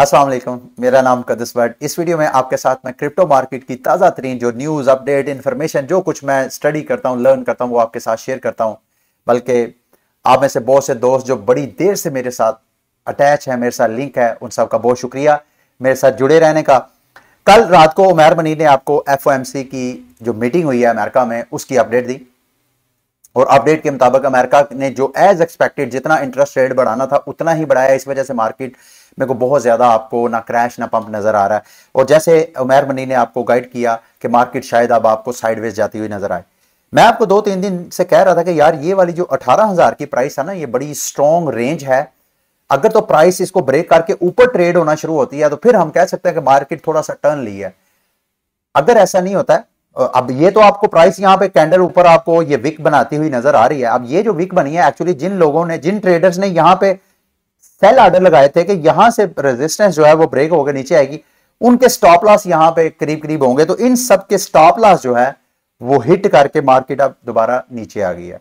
अस्सलाम वालेकुम मेरा नाम कदस भट इस वीडियो में आपके साथ मैं क्रिप्टो मार्केट की ताज़ा तरीन जो न्यूज़ अपडेट इन्फॉर्मेशन जो कुछ मैं स्टडी करता हूँ लर्न करता हूँ वो आपके साथ शेयर करता हूँ बल्कि आप में से बहुत से दोस्त जो बड़ी देर से मेरे साथ अटैच है मेरे साथ लिंक है उन सबका बहुत शुक्रिया मेरे साथ जुड़े रहने का कल रात को उमैर मनी ने आपको एफ की जो मीटिंग हुई है अमेरिका में उसकी अपडेट दी और अपडेट के मुताबिक अमेरिका ने जो एज एक्सपेक्टेड जितना इंटरेस्ट रेट बढ़ाना था उतना ही बढ़ाया इस वजह से मार्केट मेरे को बहुत ज़्यादा आपको ना क्रैश ना पंप नज़र आ रहा है और जैसे उमेर मनी ने आपको गाइड किया कि मार्केट शायद अब आपको साइडवेज जाती हुई नज़र आए मैं आपको दो तीन दिन से कह रहा था कि यार ये वाली जो अठारह हज़ार की प्राइस है ना ये बड़ी स्ट्रॉन्ग रेंज है अगर तो प्राइस इसको ब्रेक करके ऊपर ट्रेड होना शुरू होती है तो फिर हम कह सकते हैं कि मार्केट थोड़ा सा टर्न ली है अगर ऐसा नहीं होता अब ये तो आपको प्राइस यहाँ पे कैंडल ऊपर आपको ये विक बनाती हुई नजर आ रही है अब ये जो विक बनी है एक्चुअली जिन लोगों ने जिन ट्रेडर्स ने यहाँ पे सेल आर्डर लगाए थे कि यहां से रेजिस्टेंस जो है वो ब्रेक होकर नीचे आएगी उनके स्टॉप लॉस यहां पे करीब करीब होंगे तो इन सब के स्टॉप लॉस जो है वो हिट करके मार्केट अब दोबारा नीचे आ गई है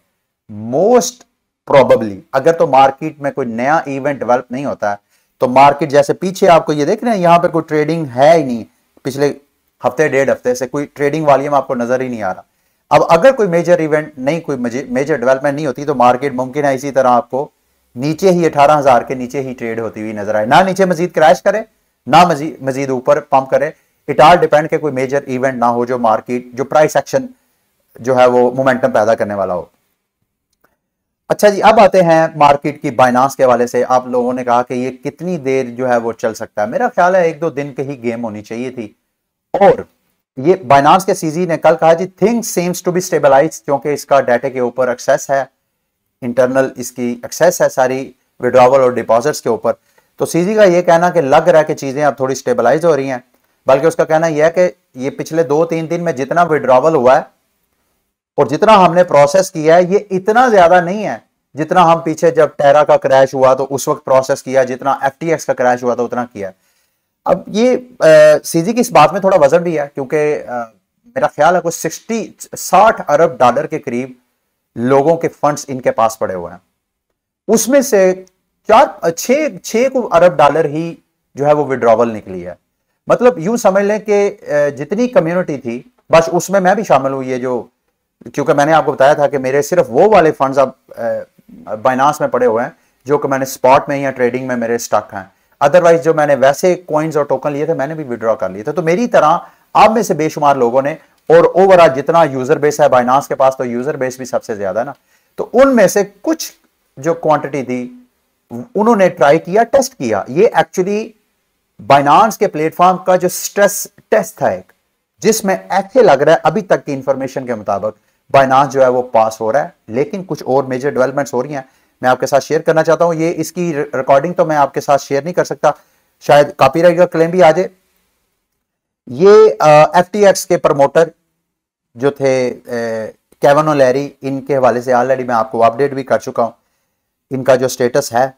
मोस्ट प्रोबेबली अगर तो मार्केट में कोई नया इवेंट डेवलप नहीं होता है तो मार्केट जैसे पीछे आपको ये देख रहे हैं यहां पर कोई ट्रेडिंग है ही नहीं पिछले हफ्ते डेढ़ हफ्ते से कोई ट्रेडिंग वॉल्यूम आपको नजर ही नहीं आ रहा अब अगर कोई मेजर इवेंट नहीं कोई मेजर डेवलपमेंट नहीं होती तो मार्केट मुमकिन है इसी तरह आपको नीचे ही अठारह हजार के नीचे ही ट्रेड होती हुई नजर आए ना नीचे मजीद क्रैश करे ना मजीद ऊपर पंप करे इट आल डिपेंड के कोई मेजर इवेंट ना हो जो मार्केट जो प्राइस एक्शन जो है वो मोमेंटम पैदा करने वाला हो अच्छा जी अब आते हैं मार्केट की बाइनास के हवाले से आप लोगों ने कहा कि ये कितनी देर जो है वो चल सकता है मेरा ख्याल है एक दो दिन की ही गेम होनी चाहिए थी और ये बाइनास के सीजी ने कल कहा the thing seems to be stabilise क्योंकि इसका डाटा के ऊपर एक्सेस है इंटरनल इसकी एक्सेस है सारी विड्रावल और डिपॉजिट्स के ऊपर तो सीजी का ये कहना कि लग रहा है कि चीज़ें अब थोड़ी स्टेबलाइज हो रही हैं बल्कि उसका कहना यह है कि ये पिछले दो तीन दिन में जितना विड्रावल हुआ है और जितना हमने प्रोसेस किया है ये इतना ज़्यादा नहीं है जितना हम पीछे जब टेरा का क्रैश हुआ तो उस वक्त प्रोसेस किया जितना एफ का क्रैश हुआ तो उतना किया अब ये सीजी की इस बात में थोड़ा वजन भी है क्योंकि मेरा ख्याल है कुछ सिक्सटी साठ अरब डॉलर के करीब लोगों के फंड्स इनके पास पड़े हुए हैं उसमें से चार छ अरब डॉलर ही जो है वो विड्रॉवल निकली है मतलब यूं समझ लें कि जितनी कम्युनिटी थी बस उसमें मैं भी शामिल हुई है जो क्योंकि मैंने आपको बताया था कि मेरे सिर्फ वो वाले फंड्स अब बाइनास में पड़े हुए हैं जो कि मैंने स्पॉट में या ट्रेडिंग में मेरे स्टॉक हैं अदरवाइज जो मैंने वैसे कॉइन्स और टोकन लिए थे मैंने भी विड्रॉ कर लिए थे तो मेरी तरह आप में से बेशुमार लोगों ने और ओवरऑल जितना यूजर बेस है बाइनास के पास तो यूजर बेस भी सबसे ज्यादा ना तो उनमें से कुछ जो क्वांटिटी थी उन्होंने ट्राई किया टेस्ट किया ये एक्चुअली बाइनांस के प्लेटफॉर्म का जो स्ट्रेस टेस्ट था एक जिसमें ऐसे लग रहा है अभी तक की इंफॉर्मेशन के मुताबिक बाइनास जो है वो पास हो रहा है लेकिन कुछ और मेजर डेवलपमेंट्स हो रही हैं मैं आपके साथ शेयर करना चाहता हूं ये इसकी रिकॉर्डिंग तो मैं आपके साथ शेयर नहीं कर सकता शायद कॉपीराइट का क्लेम भी आ जाए ये एफ uh, के प्रमोटर जो थे कैवन लैरी इनके हवाले से ऑलरेडी मैं आपको अपडेट भी कर चुका हूँ इनका जो स्टेटस है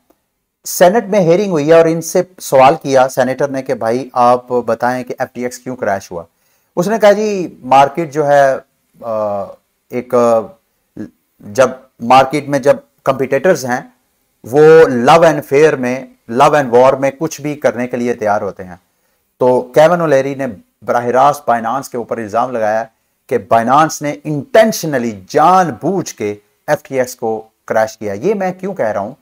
सेनेट में हेयरिंग हुई है और इनसे सवाल किया सेनेटर ने कि भाई आप बताएं कि एफ क्यों क्रैश हुआ उसने कहा जी मार्केट जो है एक जब मार्केट में जब कंपिटेटर्स हैं वो लव एंड फेयर में लव एंड वॉर में कुछ भी करने के लिए तैयार होते हैं तो कैवन ओलेरी ने बरह रास्त फाइनानस के ऊपर इल्ज़ाम लगाया कि बाइनांस ने इंटेंशनली जानबूझ के एफ को क्रैश किया ये मैं क्यों कह रहा हूं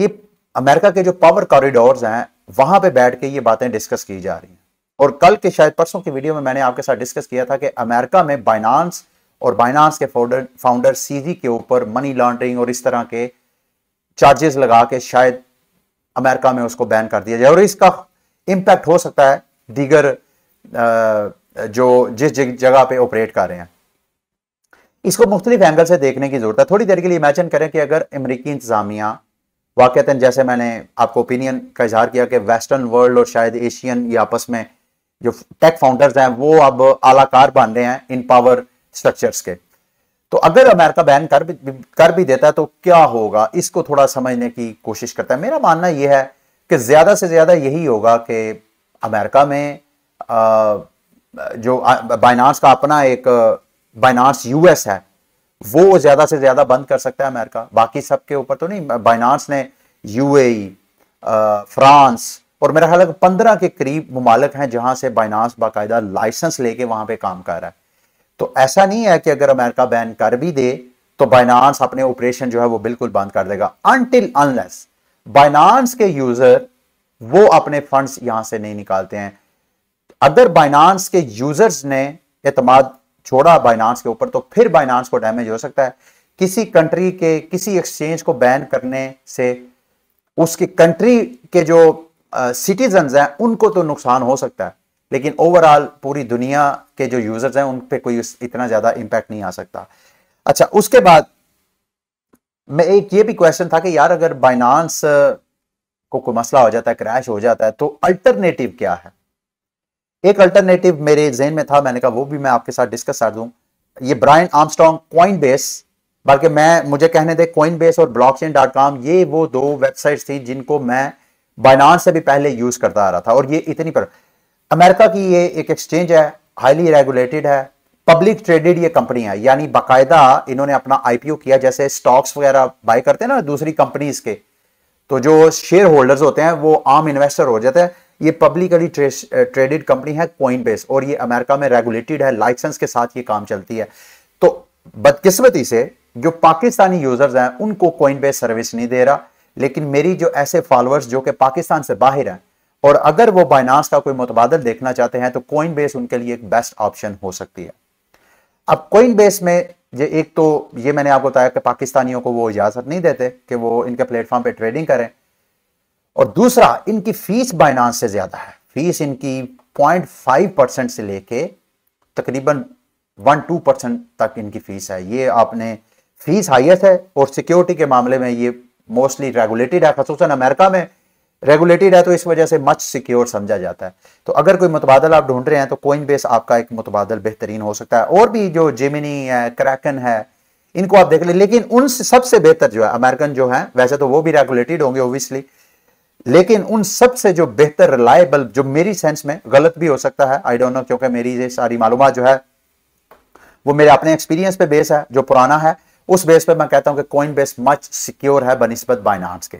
ये अमेरिका के जो पावर कॉरिडोर हैं वहां पे बैठ के ये बातें डिस्कस की जा रही हैं और कल के शायद परसों की वीडियो में मैंने आपके साथ डिस्कस किया था कि अमेरिका में बाइनांस और बाइनांस के फाउंडर फाउंडर सीजी के ऊपर मनी लॉन्ड्रिंग और इस तरह के चार्जेस लगा के शायद अमेरिका में उसको बैन कर दिया जाए और इसका इम्पैक्ट हो सकता है दीगर आ, जो जिस जगह पे ऑपरेट कर रहे हैं इसको मुख्तलिफ एंगल से देखने की ज़रूरत है थोड़ी देर के लिए इमेजिन करें कि अगर अमरीकी इंतज़ामिया वाक़ता जैसे मैंने आपको ओपिनियन का इजहार किया कि वेस्टर्न वर्ल्ड और शायद एशियन या आपस में जो टेक फाउंडर्स हैं वो अब आलाकार बन रहे हैं इन पावर स्ट्रक्चर्स के तो अगर अमेरिका बैन कर भी कर भी देता है तो क्या होगा इसको थोड़ा समझने की कोशिश करता है मेरा मानना यह है कि ज़्यादा से ज़्यादा यही होगा कि अमेरिका में आ, जो बाइनांस का अपना एक बाइनांस यूएस है वो ज्यादा से ज्यादा बंद कर सकता है अमेरिका बाकी सबके ऊपर तो नहीं बाइनांस ने यूएई e, फ्रांस और मेरा ख्याल है पंद्रह के करीब ममालक हैं जहां से बाइनांस बाकायदा लाइसेंस लेके वहां पे काम कर रहा है तो ऐसा नहीं है कि अगर अमेरिका बैन कर भी दे तो बाइनांस अपने ऑपरेशन जो है वो बिल्कुल बंद कर देगा अनटिल अनलेस बाइनांस के यूजर वो अपने फंड्स यहां से नहीं निकालते हैं अगर बाइनांस के यूजर्स ने एतमाद छोड़ा बाइनांस के ऊपर तो फिर बाइनांस को डैमेज हो सकता है किसी कंट्री के किसी एक्सचेंज को बैन करने से उसकी कंट्री के जो सिटीजन हैं उनको तो नुकसान हो सकता है लेकिन ओवरऑल पूरी दुनिया के जो यूजर्स हैं उन पर कोई इतना ज्यादा इंपैक्ट नहीं आ सकता अच्छा उसके बाद मैं एक ये भी क्वेश्चन था कि यार अगर बाइनांस को कोई मसला हो जाता है क्रैश हो जाता है तो अल्टरनेटिव क्या है एक अल्टरनेटिव मेरे जेन में था मैंने कहा वो भी मैं आपके साथ डिस्कस कर दूं ये ब्रायन आर्मस्ट्रॉन्ग कॉइन बेस बल्कि मैं मुझे कहने दे कॉइन बेस और ब्लॉकचेन डॉट कॉम ये वो दो वेबसाइट्स थी जिनको मैं बाइनांस से भी पहले यूज करता आ रहा था और ये इतनी पर अमेरिका की ये एक एक्सचेंज है हाईली रेगुलेटेड है पब्लिक ट्रेडेड ये कंपनी है यानी बाकायदा इन्होंने अपना आईपीओ किया जैसे स्टॉक्स वगैरह बाय करते हैं ना दूसरी कंपनीज के तो जो शेयर होल्डर्स होते हैं वो आम इन्वेस्टर हो जाते हैं ये पब्लिकली ट्रेडेड कंपनी है कॉइन बेस और ये अमेरिका में रेगुलेटेड है लाइसेंस के साथ ये काम चलती है तो बदकिस्मती से जो पाकिस्तानी यूजर्स हैं उनको कोइन बेस सर्विस नहीं दे रहा लेकिन मेरी जो ऐसे फॉलोअर्स जो कि पाकिस्तान से बाहर हैं और अगर वो बाइनास का कोई मुतबादल देखना चाहते हैं तो कोइन बेस उनके लिए एक बेस्ट ऑप्शन हो सकती है अब कोइन बेस में ये एक तो ये मैंने आपको बताया कि पाकिस्तानियों को वो इजाज़त नहीं देते कि वो इनके प्लेटफॉर्म पर ट्रेडिंग करें और दूसरा इनकी फीस बाइनांस से ज़्यादा है फीस इनकी पॉइंट फाइव परसेंट से लेके तकरीबन वन टू परसेंट तक इनकी फीस है ये आपने फीस हाइएस्ट है और सिक्योरिटी के मामले में ये मोस्टली रेगुलेटेड है खसूस अमेरिका में रेगुलेटेड है तो इस वजह से मच सिक्योर समझा जाता है तो अगर कोई मुतबादल आप ढूंढ रहे हैं तो कोइन बेस आपका एक मुतबादल बेहतरीन हो सकता है और भी जो जेमिनी है क्रैकन है इनको आप देख लें लेकिन उन सबसे बेहतर जो है अमेरिकन जो है वैसे तो वो भी रेगुलेटेड होंगे ओबियसली लेकिन उन सब से जो बेहतर रिलायबल जो मेरी सेंस में गलत भी हो सकता है आई डोंट नो क्योंकि मेरी ये सारी मालूम जो है वो मेरे अपने एक्सपीरियंस पे बेस है जो पुराना है उस बेस पे मैं कहता हूं कि कॉइन बेस मच सिक्योर है बनस्बत बाइनांस के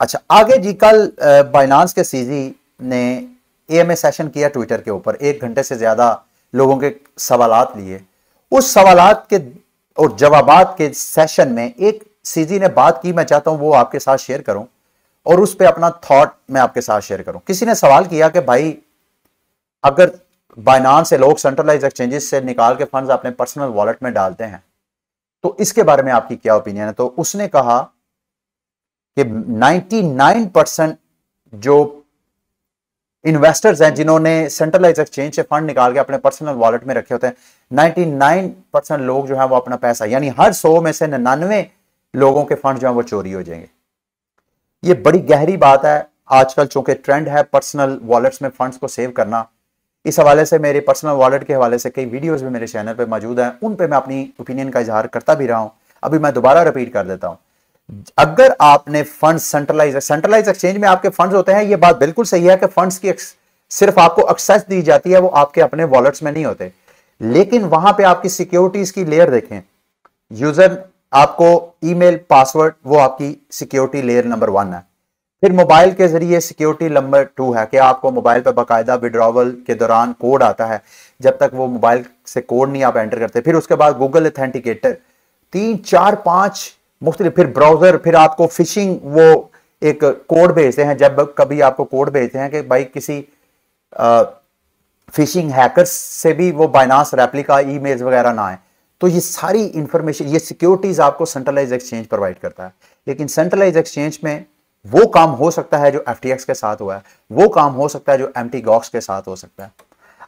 अच्छा आगे जी कल बाइनांस के सीजी ने ए सेशन किया ट्विटर के ऊपर एक घंटे से ज्यादा लोगों के सवाल लिए उस सवाल के और जवाब के सेशन में एक सीजी ने बात की मैं चाहता हूं वो आपके साथ शेयर करूं और उस पर अपना थॉट मैं आपके साथ शेयर करूं किसी ने सवाल किया कि भाई अगर बाइनान से लोग सेंट्रलाइज एक्सचेंजेस से निकाल के फंड्स अपने पर्सनल वॉलेट में डालते हैं तो इसके बारे में आपकी क्या ओपिनियन है तो उसने कहा कि 99 परसेंट जो इन्वेस्टर्स हैं जिन्होंने सेंट्रलाइज एक्सचेंज से फंड निकाल के अपने पर्सनल वॉलेट में रखे होते हैं नाइन परसेंट लोग जो है वो अपना पैसा यानी हर सौ में से निन्यानवे लोगों के फंड जो है वो चोरी हो जाएंगे ये बड़ी गहरी बात है आजकल चूंकि ट्रेंड है पर्सनल वॉलेट्स में फंड्स को सेव करना इस हवाले से मेरे पर्सनल वॉलेट के हवाले से कई वीडियोस भी मेरे चैनल पे मौजूद हैं उन पे मैं अपनी ओपिनियन का इजहार करता भी रहा हूं अभी मैं दोबारा रिपीट कर देता हूं अगर आपने फंड सेंट्रलाइज सेंट्रलाइज एक्सचेंज में आपके फंड होते हैं ये बात बिल्कुल सही है कि फंड की सिर्फ आपको एक्सेस दी जाती है वो आपके अपने वॉलेट्स में नहीं होते लेकिन वहां पर आपकी सिक्योरिटीज की लेयर देखें यूजर आपको ईमेल पासवर्ड वो आपकी सिक्योरिटी लेयर नंबर वन है फिर मोबाइल के जरिए सिक्योरिटी नंबर टू है कि आपको मोबाइल पर बाकायदा विड्रॉवल के दौरान कोड आता है जब तक वो मोबाइल से कोड नहीं आप एंटर करते फिर उसके बाद गूगल अथेंटिकेटर तीन चार पांच मुख्तलि फिर ब्राउज़र फिर आपको फिशिंग वो एक कोड भेजते हैं जब कभी आपको कोड भेजते हैं कि भाई किसी आ, फिशिंग हैकर्स से भी वो बाइनास रेप्लिका ईमेल्स वगैरह ना आए तो ये सारी इंफॉर्मेशन ये सिक्योरिटीज आपको सेंट्रलाइज एक्सचेंज प्रोवाइड करता है लेकिन सेंट्रलाइज एक्सचेंज में वो काम हो सकता है जो एफ के साथ हुआ है वो काम हो सकता है जो एम गॉक्स के साथ हो सकता है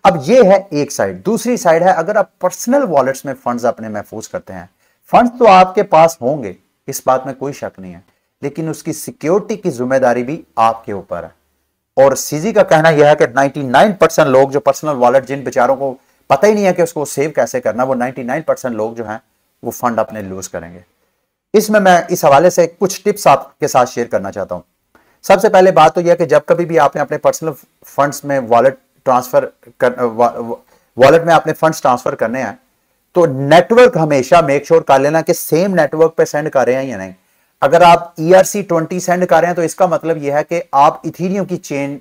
अब ये है एक साइड दूसरी साइड है अगर आप पर्सनल वॉलेट्स में फंड्स अपने महफूज करते हैं फंड्स तो आपके पास होंगे इस बात में कोई शक नहीं है लेकिन उसकी सिक्योरिटी की जिम्मेदारी भी आपके ऊपर है और सीजी का कहना यह है कि 99 परसेंट लोग जो पर्सनल वॉलेट जिन बेचारों को पता ही नहीं है कि उसको सेव कैसे करना वो 99 परसेंट लोग जो हैं वो फंड अपने लूज करेंगे इसमें मैं इस हवाले से कुछ टिप्स आपके साथ शेयर करना चाहता हूं सबसे पहले बात तो यह कि जब कभी भी आपने अपने पर्सनल फंड्स में वॉलेट ट्रांसफर कर वॉलेट में आपने फंड्स ट्रांसफर करने हैं तो नेटवर्क हमेशा मेक श्योर कर लेना कि सेम नेटवर्क पे सेंड कर रहे हैं या नहीं अगर आप ईआरसी ट्वेंटी सेंड कर रहे हैं तो इसका मतलब यह है कि आप इथीरियम की चेन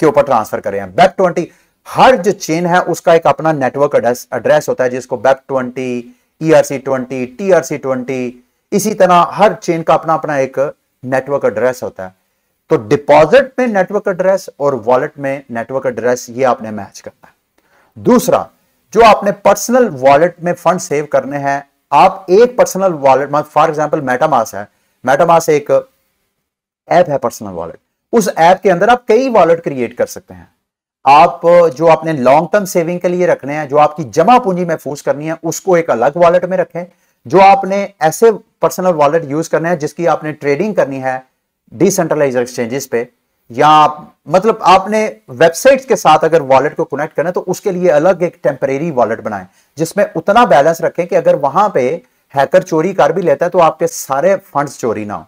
के ऊपर ट्रांसफर कर रहे हैं बैक ट्वेंटी हर जो चेन है उसका एक अपना नेटवर्क एड्रेस होता है जिसको BEP twenty ERC twenty T R C twenty इसी तरह हर चेन का अपना अपना एक नेटवर्क एड्रेस होता है तो डिपॉजिट में नेटवर्क एड्रेस और वॉलेट में नेटवर्क एड्रेस ये आपने मैच करना है दूसरा जो आपने पर्सनल वॉलेट में फंड सेव करने हैं आप एक personal wallet for example MetaMask है मेटामास एक ऐप है पर्सनल वॉलेट उस ऐप के अंदर आप कई वॉलेट क्रिएट कर सकते हैं आप जो आपने लॉन्ग टर्म सेविंग के लिए रखने हैं जो आपकी जमा पूंजी महफूज करनी है उसको एक अलग वॉलेट में रखें जो आपने ऐसे पर्सनल वॉलेट यूज करने हैं जिसकी आपने ट्रेडिंग करनी है डिसेंट्रलाइज एक्सचेंजेस पे या मतलब आपने वेबसाइट्स के साथ अगर वॉलेट को कनेक्ट करना है तो उसके लिए अलग एक टेम्परेरी वॉलेट बनाएं जिसमें उतना बैलेंस रखें कि अगर वहां पे हैकर चोरी कर भी लेता है तो आपके सारे फंड्स चोरी ना हो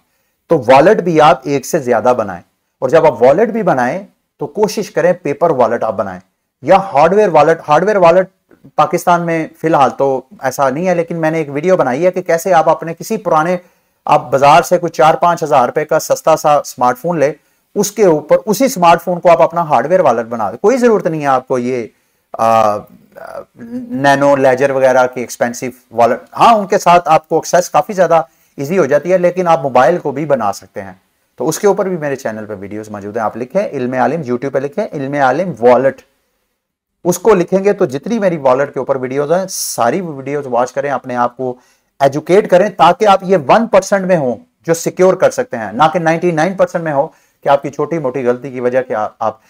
तो वॉलेट भी आप एक से ज्यादा बनाएं और जब आप वॉलेट भी बनाएं तो कोशिश करें पेपर वॉलेट आप बनाएं या hardware wallet hardware wallet Pakistan में फिलहाल तो ऐसा नहीं है लेकिन मैंने एक वीडियो बनाई है कि कैसे आप अपने किसी पुराने आप बाजार से कुछ चार पांच हजार रुपए का सस्ता सा स्मार्टफोन ले उसके ऊपर उसी स्मार्टफोन को आप अपना हार्डवेयर वॉलेट बना दो कोई जरूरत नहीं है आपको ये आ, नैनो लेजर वगैरह की एक्सपेंसिव वॉलेट हाँ उनके साथ आपको एक्सेस काफ़ी ज़्यादा इजी हो जाती है लेकिन आप मोबाइल को भी बना सकते हैं तो उसके ऊपर भी मेरे चैनल पर वीडियोस मौजूद हैं आप लिखें इल्म आलिम यूट्यूब पर लिखें इल्म आलिम वॉलेट उसको लिखेंगे तो जितनी मेरी वॉलेट के ऊपर वीडियोज हैं सारी वीडियोज वॉच करें अपने आप को एजुकेट करें ताकि आप ये वन परसेंट में हो जो सिक्योर कर सकते हैं ना कि नाइनटी नाइन परसेंट में हो कि आपकी छोटी मोटी गलती की वजह क्या आप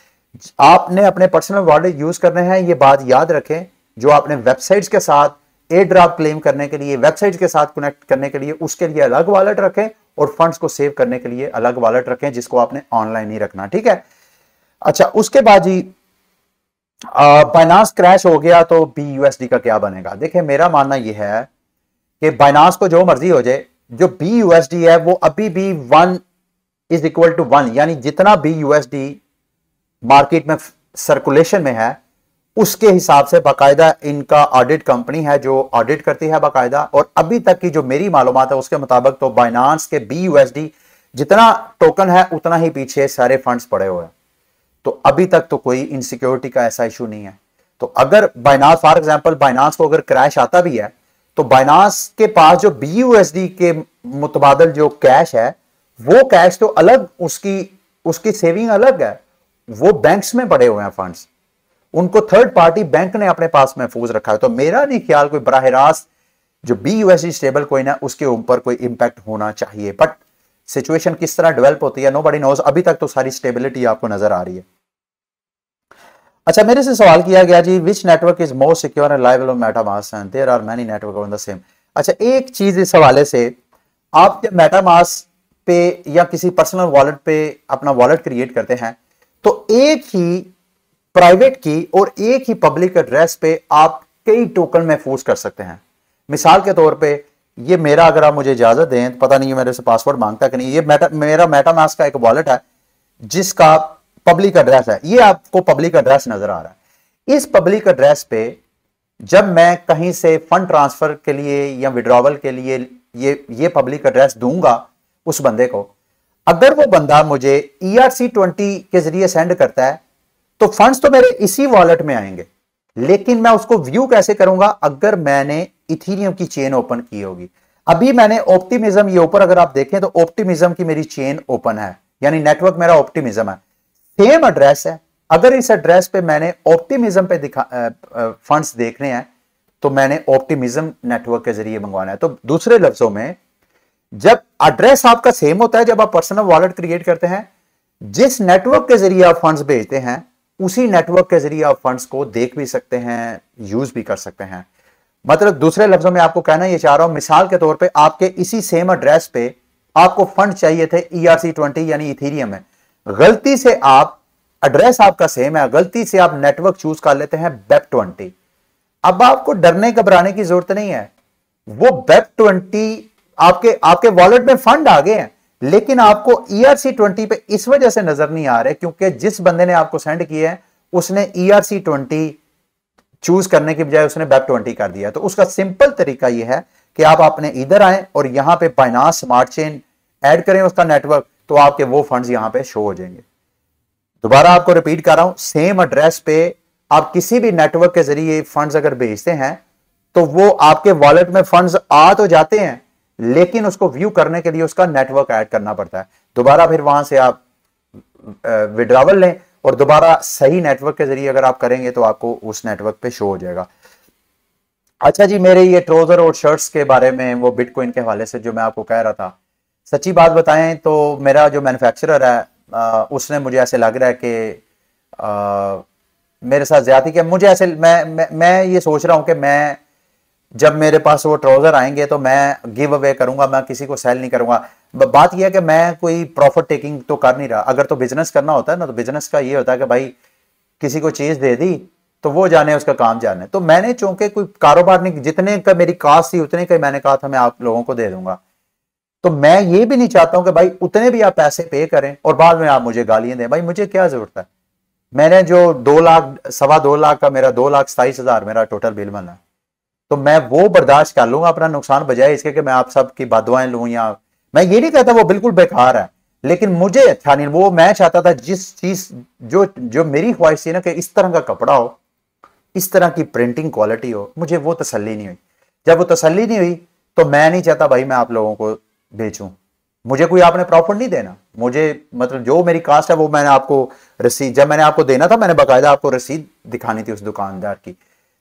आपने अपने पर्सनल वॉलेट यूज करने हैं ये बात याद रखें जो आपने वेबसाइट्स के साथ ए ड्राप क्लेम करने के लिए वेबसाइट के साथ कनेक्ट करने के लिए उसके लिए अलग वॉलेट रखें और फंड्स को सेव करने के लिए अलग वॉलेट रखें जिसको आपने ऑनलाइन ही रखना ठीक है अच्छा उसके बाद जी बाइनास क्रैश हो गया तो बी यूएसडी का क्या बनेगा देखिए मेरा मानना यह है कि बाइनास को जो मर्जी हो जाए जो बी यूएसडी है वो अभी भी one is equal to one यानी जितना बी यूएसडी मार्केट में सर्कुलेशन में है उसके हिसाब से बाकायदा इनका ऑडिट कंपनी है जो ऑडिट करती है बाकायदा और अभी तक की जो मेरी मालूम है उसके मुताबिक तो बाइनांस के बी डी जितना टोकन है उतना ही पीछे सारे फंड्स पड़े हुए हैं तो अभी तक तो कोई इनसिक्योरिटी का ऐसा इशू नहीं है तो अगर बाइनास फॉर एग्जाम्पल बाइनास को अगर क्रैश आता भी है तो बाइनास के पास जो बी डी के मुतबादल जो कैश है वो कैश तो अलग उसकी उसकी सेविंग अलग है वो बैंक्स में पड़े हुए हैं फंड्स उनको थर्ड पार्टी बैंक ने अपने पास महफूज रखा है तो मेरा नहीं ख्याल कोई बरह रास्त जो बी यूएसडी स्टेबल कोई ना उसके ऊपर कोई इंपैक्ट होना चाहिए बट सिचुएशन किस तरह डेवलप होती है नो बडी नोज अभी तक तो सारी स्टेबिलिटी आपको नजर आ रही है अच्छा मेरे से सवाल किया गया the which network is most secure and liable on MetaMask and are many network on the same अच्छा एक चीज इस हवाले से आप जब मेटामास पे या किसी पर्सनल वॉलेट पे अपना वॉलेट क्रिएट करते हैं तो एक ही प्राइवेट की और एक ही पब्लिक एड्रेस पे आप कई टोकन महफूज कर सकते हैं मिसाल के तौर पे ये मेरा अगर आप मुझे इजाजत दें तो पता नहीं मेरे से पासवर्ड मांगता कि नहीं ये मेटा मेरा मेटामास का एक वॉलेट है जिसका पब्लिक एड्रेस है ये आपको पब्लिक एड्रेस नजर आ रहा है इस पब्लिक एड्रेस पे जब मैं कहीं से फंड ट्रांसफर के लिए या विड्रॉवल के लिए ये ये पब्लिक एड्रेस दूंगा उस बंदे को अगर वो बंदा मुझे ई आर सी ट्वेंटी के जरिए सेंड करता है तो फंड्स तो मेरे इसी वॉलेट में आएंगे लेकिन मैं उसको व्यू कैसे करूंगा अगर मैंने इथीरियम की चेन ओपन की होगी अभी मैंने ऑप्टिमिज्म ये ऊपर अगर आप देखें तो ऑप्टिमिज्म की मेरी चेन ओपन है यानी नेटवर्क मेरा ऑप्टिमिज्म है सेम एड्रेस है अगर इस एड्रेस पे मैंने ऑप्टिमिज्म पे दिखा फंड्स देखने हैं तो मैंने ऑप्टिमिज्म नेटवर्क के जरिए मंगवाना है तो दूसरे लफ्जों में जब एड्रेस आपका सेम होता है जब आप पर्सनल वॉलेट क्रिएट करते हैं जिस नेटवर्क के जरिए आप फंड्स भेजते हैं उसी नेटवर्क के जरिए आप फंड्स को देख भी सकते हैं यूज भी कर सकते हैं मतलब दूसरे लफ्जों में आपको कहना यह चाह रहा हूं मिसाल के तौर पे आपके इसी सेम एड्रेस पे आपको फंड चाहिए थे ई आर सी ट्वेंटी यानी इथीरियम में गलती से आप एड्रेस आपका सेम है गलती से आप नेटवर्क चूज कर लेते हैं बेप ट्वेंटी अब आपको डरने घबराने की जरूरत नहीं है वो बेप ट्वेंटी आपके आपके वॉलेट में फंड आ गए हैं लेकिन आपको ईआरसी e ट्वेंटी पे इस वजह से नजर नहीं आ रहे क्योंकि जिस बंदे ने आपको सेंड किया है उसने ईआरसी ट्वेंटी चूज करने की बजाय उसने बैप ट्वेंटी कर दिया तो उसका सिंपल तरीका यह है कि आप अपने इधर आए और यहां पे बाइनास स्मार्ट चेन ऐड करें उसका नेटवर्क तो आपके वो फंड्स यहां पे शो हो जाएंगे दोबारा आपको रिपीट कर रहा हूं सेम एड्रेस पे आप किसी भी नेटवर्क के जरिए फंड्स अगर भेजते हैं तो वो आपके वॉलेट में फंड्स आ तो जाते हैं लेकिन उसको व्यू करने के लिए उसका नेटवर्क ऐड करना पड़ता है दोबारा फिर वहां से आप विड्रावल लें और दोबारा सही नेटवर्क के जरिए अगर आप करेंगे तो आपको उस नेटवर्क पे शो हो जाएगा अच्छा जी मेरे ये ट्रोजर और शर्ट्स के बारे में वो बिटकॉइन के हवाले से जो मैं आपको कह रहा था सच्ची बात बताएं तो मेरा जो मैन्युफैक्चरर है आ, उसने मुझे ऐसे लग रहा है कि मेरे साथ ज्यादा मुझे ऐसे मैं मैं, मैं ये सोच रहा हूं कि मैं जब मेरे पास वो ट्राउजर आएंगे तो मैं गिव अवे करूंगा मैं किसी को सेल नहीं करूंगा बात यह है कि मैं कोई प्रॉफिट टेकिंग तो कर नहीं रहा अगर तो बिजनेस करना होता है ना तो बिजनेस का ये होता है कि भाई किसी को चीज दे दी तो वो जाने उसका काम जाने तो मैंने चूंकि कोई कारोबार नहीं जितने का मेरी कास्ट थी उतने का मैंने कहा था मैं आप लोगों को दे दूंगा तो मैं ये भी नहीं चाहता हूं कि भाई उतने भी आप पैसे पे करें और बाद में आप मुझे गालियां दें भाई मुझे क्या जरूरत है मैंने जो दो लाख सवा दो लाख का मेरा दो लाख सताईस हजार मेरा टोटल बिल बना तो मैं वो बर्दाश्त कर लूंगा अपना नुकसान बजाय इसके कि मैं आप सब की बदवाएं लू या मैं ये नहीं कहता वो बिल्कुल बेकार है लेकिन मुझे अच्छा नहीं वो मैं चाहता था जिस चीज जो जो मेरी ख्वाहिश थी ना कि इस तरह का कपड़ा हो इस तरह की प्रिंटिंग क्वालिटी हो मुझे वो तसल्ली नहीं हुई जब वो तसल्ली नहीं हुई तो मैं नहीं चाहता भाई मैं आप लोगों को बेचूं मुझे कोई आपने प्रॉफिट नहीं देना मुझे मतलब जो मेरी कास्ट है वो मैंने आपको रसीद जब मैंने आपको देना था मैंने बाकायदा आपको रसीद दिखानी थी उस दुकानदार की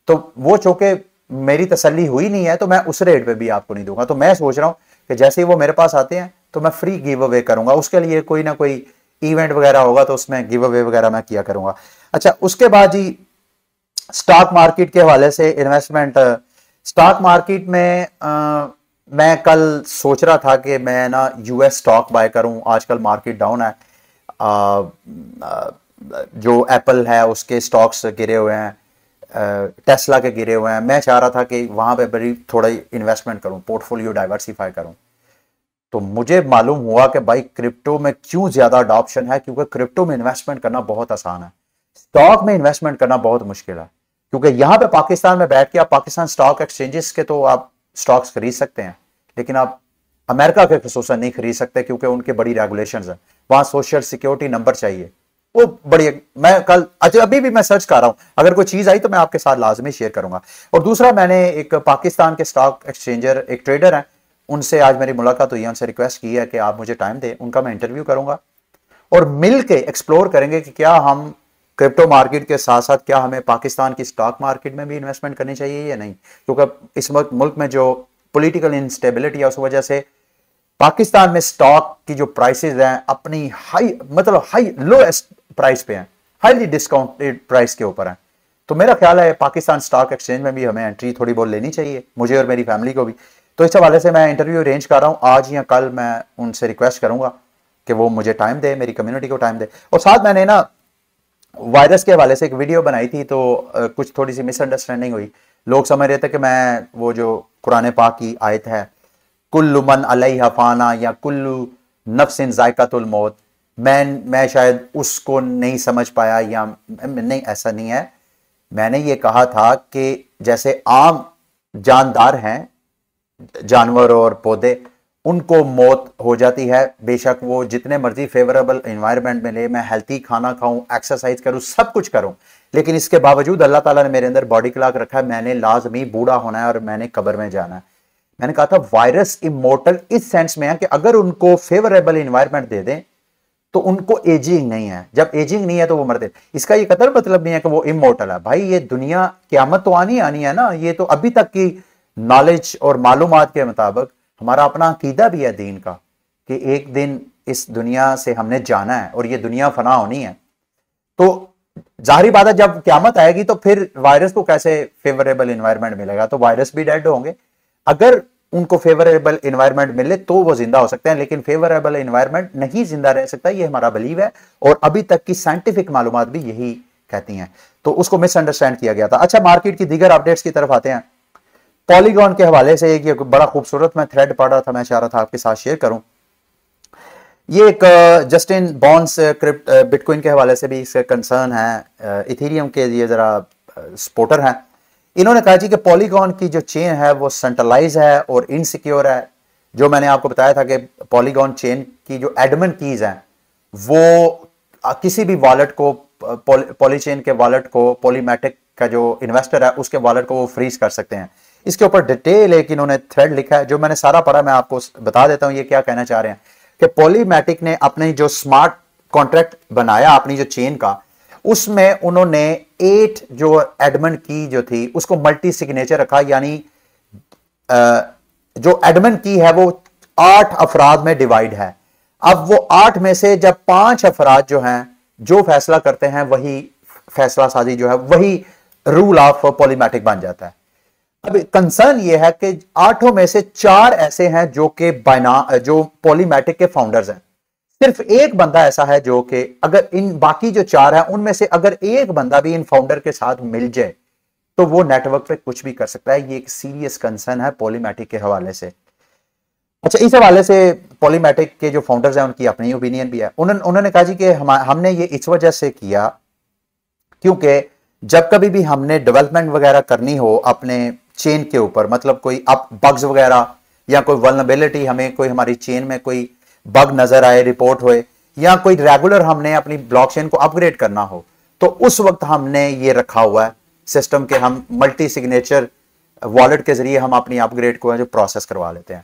तो वो चौके मेरी तसल्ली हुई नहीं है तो मैं उस रेट पे भी आपको नहीं दूंगा तो मैं सोच रहा हूँ कि जैसे ही वो मेरे पास आते हैं तो मैं फ्री गिव अवे करूंगा उसके लिए कोई ना कोई इवेंट वगैरह होगा तो उसमें गिव अवे वगैरह मैं किया करूंगा अच्छा उसके बाद जी स्टॉक मार्केट के हवाले से इन्वेस्टमेंट स्टॉक मार्केट में आ, मैं कल सोच रहा था कि मैं ना यूएस स्टॉक बाय करूं आजकल मार्केट डाउन है आ, आ, जो एप्पल है उसके स्टॉक्स गिरे हुए हैं टेस्ला के गिरे हुए हैं मैं चाह रहा था कि वहां पे बड़ी थोड़ा इन्वेस्टमेंट करूं पोर्टफोलियो डाइवर्सिफाई करूं तो मुझे मालूम हुआ कि भाई क्रिप्टो में क्यों ज़्यादा अडॉप्शन है क्योंकि क्रिप्टो में इन्वेस्टमेंट करना बहुत आसान है स्टॉक में इन्वेस्टमेंट करना बहुत मुश्किल है क्योंकि यहां पे पाकिस्तान में बैठ के आप पाकिस्तान स्टॉक एक्सचेंजेस के तो आप स्टॉक्स खरीद सकते हैं लेकिन आप अमेरिका के खसूस नहीं खरीद सकते क्योंकि उनके बड़ी रेगुलेशन है वहां सोशल सिक्योरिटी नंबर चाहिए वो बढ़िया मैं कल अच्छा अभी भी मैं सर्च कर रहा हूं अगर कोई चीज आई तो मैं आपके साथ लाजमी शेयर करूंगा और दूसरा मैंने एक पाकिस्तान के स्टॉक एक्सचेंजर एक ट्रेडर है उनसे आज मेरी मुलाकात हुई है उनसे रिक्वेस्ट की है कि आप मुझे टाइम दें उनका मैं इंटरव्यू करूंगा और मिल के एक्सप्लोर करेंगे कि क्या हम क्रिप्टो मार्केट के साथ साथ क्या हमें पाकिस्तान की स्टॉक मार्केट में भी इन्वेस्टमेंट करनी चाहिए या नहीं क्योंकि इस वक्त मुल्क में जो पॉलिटिकल इंस्टेबिलिटी है उस वजह से पाकिस्तान में स्टॉक की जो प्राइसेस हैं अपनी हाई मतलब हाई लोएस्ट प्राइस पे हैं हाईली डिस्काउंटेड प्राइस के ऊपर हैं तो मेरा ख्याल है पाकिस्तान स्टॉक एक्सचेंज में भी हमें एंट्री थोड़ी बहुत लेनी चाहिए मुझे और मेरी फैमिली को भी तो इस हवाले से मैं इंटरव्यू अरेंज कर रहा हूँ आज या कल मैं उनसे रिक्वेस्ट करूंगा कि वो मुझे टाइम दे मेरी कम्युनिटी को टाइम दे और साथ मैंने ना वायरस के हवाले से एक वीडियो बनाई थी तो कुछ थोड़ी सी मिसअंडरस्टैंडिंग हुई लोग समझ रहे थे कि मैं वो जो कुरान पाक की आयत है कुल्लुमन अलई हफाना या कुल्लु नफसिन जायकातुल मौत मैं मैं शायद उसको नहीं समझ पाया या नहीं ऐसा नहीं है मैंने ये कहा था कि जैसे आम जानदार हैं जानवर और पौधे उनको मौत हो जाती है बेशक वो जितने मर्जी फेवरेबल इन्वायरमेंट में ले मैं हेल्थी खाना खाऊं एक्सरसाइज करूं सब कुछ करूं लेकिन इसके बावजूद अल्लाह ताला ने मेरे अंदर बॉडी क्लाक रखा है मैंने लाजमी बूढ़ा होना है और मैंने कबर में जाना है मैंने कहा था वायरस इमोटल इस सेंस में है कि अगर उनको फेवरेबल इन्वायरमेंट दे दें तो उनको एजिंग नहीं है जब एजिंग नहीं है तो वो मरते इसका ये कतर मतलब नहीं है कि वो इमोटल है भाई ये दुनिया क्यामत तो आनी आनी है ना ये तो अभी तक की नॉलेज और मालूम के मुताबिक हमारा अपना अकीदा भी है दीन का कि एक दिन इस दुनिया से हमने जाना है और ये दुनिया फना होनी है तो जाहरी बात है जब क्यामत आएगी तो फिर वायरस को कैसे फेवरेबल इन्वायरमेंट मिलेगा तो वायरस भी डेड होंगे अगर उनको फेवरेबल इन्वायरमेंट मिले तो वो जिंदा हो सकते हैं लेकिन फेवरेबल इन्वायरमेंट नहीं जिंदा रह सकता ये हमारा बिलीव है और अभी तक की साइंटिफिक मालूम भी यही कहती हैं तो उसको मिसअंडरस्टैंड किया गया था अच्छा मार्केट की दीगर अपडेट्स की तरफ आते हैं पॉलीगॉन के हवाले से एक बड़ा खूबसूरत मैं थ्रेड पढ़ रहा था मैं चाह रहा था आपके साथ शेयर करूं ये एक जस्टिन बॉन्स क्रिप्ट बिटकॉइन के हवाले से भी इसका कंसर्न है इथेरियम के ये जरा सपोर्टर हैं इन्होंने कहा जी कि पॉलीगॉन की जो चेन है वो सेंट्रलाइज है और इनसिक्योर है जो मैंने आपको बताया था कि पॉलीगॉन चेन की जो एडमिन कीज हैं वो किसी भी वॉलेट को पॉली चेन के वॉलेट को पॉलीमेटिक का जो इन्वेस्टर है उसके वॉलेट को वो फ्रीज कर सकते हैं इसके ऊपर डिटेल एक इन्होंने थ्रेड लिखा है जो मैंने सारा पढ़ा मैं आपको बता देता हूँ ये क्या कहना चाह रहे हैं कि पॉलीमेटिक ने अपने जो स्मार्ट कॉन्ट्रैक्ट बनाया अपनी जो चेन का उसमें उन्होंने एट जो एडमन की जो थी उसको मल्टी सिग्नेचर रखा यानी जो एडमन की है वो आठ अफराद में डिवाइड है अब वो आठ में से जब पांच अफराद जो हैं जो फैसला करते हैं वही फैसला साजी जो है वही रूल ऑफ पॉलीमैटिक बन जाता है अब कंसर्न ये है कि आठों में से चार ऐसे हैं जो कि बाइना जो पॉलीमैटिक के फाउंडर्स हैं सिर्फ एक बंदा ऐसा है जो कि अगर इन बाकी जो चार है उनमें से अगर एक बंदा भी इन फाउंडर के साथ मिल जाए तो वो नेटवर्क पे कुछ भी कर सकता है ये एक सीरियस कंसर्न है पॉलीमेटिक के हवाले से अच्छा इस हवाले से पॉलीमेटिक के जो फाउंडर्स हैं उनकी अपनी ओपिनियन भी है उन्होंने उन्होंने कहा जी कि हम हमने ये इस वजह से किया क्योंकि जब कभी भी हमने डेवलपमेंट वगैरह करनी हो अपने चेन के ऊपर मतलब कोई अप बग्स वगैरह या कोई वर्नबिलिटी हमें कोई हमारी चेन में कोई बग नजर आए रिपोर्ट हुए या कोई रेगुलर हमने अपनी ब्लॉकचेन को अपग्रेड करना हो तो उस वक्त हमने ये रखा हुआ है सिस्टम के हम मल्टी सिग्नेचर वॉलेट के जरिए हम अपनी अपग्रेड को जो प्रोसेस करवा लेते हैं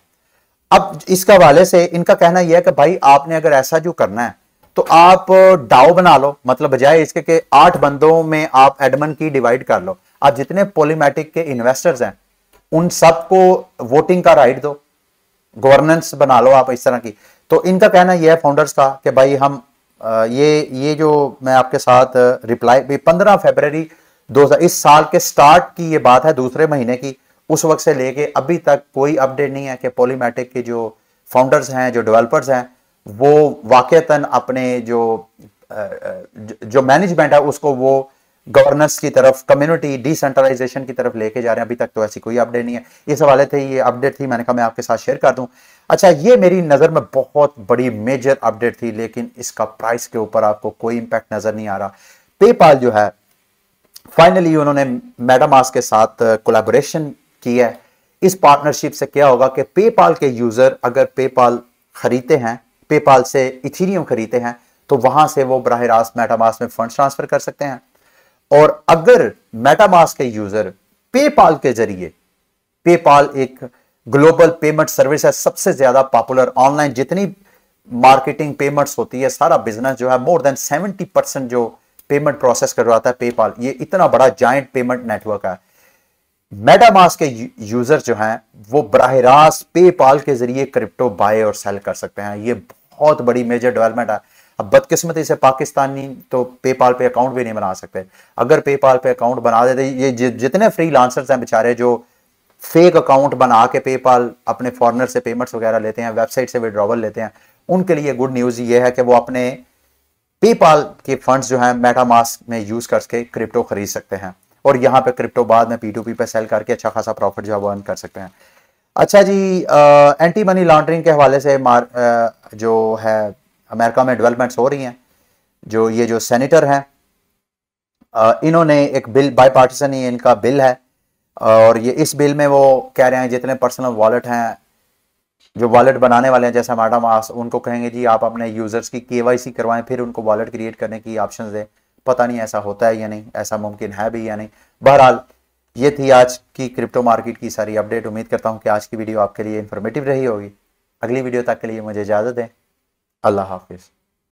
अब इसका वाले से इनका कहना यह है कि भाई आपने अगर ऐसा जो करना है तो आप डाओ बना लो मतलब बजाय इसके कि आठ बंदों में आप एडमन की डिवाइड कर लो आप जितने पोलीमेटिक के इन्वेस्टर्स हैं उन सबको वोटिंग का राइट दो गवर्नेंस बना लो आप इस तरह की तो इनका कहना यह है फाउंडर्स का कि भाई हम ये ये जो मैं आपके साथ रिप्लाई भी पंद्रह फेबररी दो इस साल के स्टार्ट की ये बात है दूसरे महीने की उस वक्त से लेके अभी तक कोई अपडेट नहीं है कि पॉलीमेटिक के जो फाउंडर्स हैं जो डेवलपर्स हैं वो वाक़ता अपने जो जो मैनेजमेंट है उसको वो गवर्नेंस की तरफ कम्युनिटी डिसेंट्रलाइजेशन की तरफ लेके जा रहे हैं अभी तक तो ऐसी कोई अपडेट नहीं है इस हवाले थे ये अपडेट तो थी मैंने कहा मैं आपके साथ शेयर कर दूं अच्छा ये मेरी नज़र में बहुत बड़ी मेजर अपडेट थी लेकिन इसका प्राइस के ऊपर आपको कोई इंपैक्ट नज़र नहीं आ रहा पेपाल जो है फाइनली उन्होंने मेडामास के साथ कोलेबोरेशन uh, की है इस पार्टनरशिप से क्या होगा कि पेपाल के यूज़र अगर पेपाल खरीदते हैं पेपाल से इथीरियम खरीदते हैं तो वहां से वो बरह रास्त मेटामास में फंड ट्रांसफर कर सकते हैं और अगर मेटामास के यूजर पेपाल के जरिए पेपाल एक ग्लोबल पेमेंट सर्विस है सबसे ज्यादा पॉपुलर ऑनलाइन जितनी मार्केटिंग पेमेंट्स होती है सारा बिजनेस जो है मोर देन सेवेंटी परसेंट जो पेमेंट प्रोसेस करवाता है पेपाल ये इतना बड़ा जॉइंट पेमेंट नेटवर्क है मेटामास के यूजर जो हैं वो बरह रास्त पेपाल के जरिए क्रिप्टो बाय और सेल कर सकते हैं ये बहुत बड़ी मेजर डेवलपमेंट है अब बदकिस्मती से पाकिस्तानी तो पेपाल पे अकाउंट भी नहीं बना सकते अगर पेपाल पे अकाउंट बना देते ये जि, जितने फ्री लांसर्स हैं बेचारे जो फेक अकाउंट बना के पेपाल अपने फॉरनर से पेमेंट्स वगैरह लेते हैं वेबसाइट से विड्रॉवल लेते हैं उनके लिए गुड न्यूज़ ये है कि वो अपने पेपाल के फंड्स जो हैं मेटामास्क में यूज़ करके क्रिप्टो खरीद सकते हैं और यहाँ पे क्रिप्टो बाद में पी टू पी पर सेल करके अच्छा खासा प्रॉफिट जो है वो अर्न कर सकते हैं अच्छा जी आ, एंटी मनी लॉन्ड्रिंग के हवाले से मार आ, जो है अमेरिका में डेवलपमेंट्स हो रही हैं जो ये जो सेनेटर हैं इन्होंने एक बिल बाई पार्टीसन ही इनका बिल है और ये इस बिल में वो कह रहे हैं जितने पर्सनल वॉलेट हैं जो वॉलेट बनाने वाले हैं जैसे मैडम आस उनको कहेंगे जी आप अपने यूज़र्स की के करवाएं फिर उनको वॉलेट क्रिएट करने की ऑप्शन दें पता नहीं ऐसा होता है या नहीं ऐसा मुमकिन है भी या नहीं बहरहाल ये थी आज की क्रिप्टो मार्केट की सारी अपडेट उम्मीद करता हूँ कि आज की वीडियो आपके लिए इन्फॉर्मेटिव रही होगी अगली वीडियो तक के लिए मुझे इजाज़त दें अल्लाह हाफिज़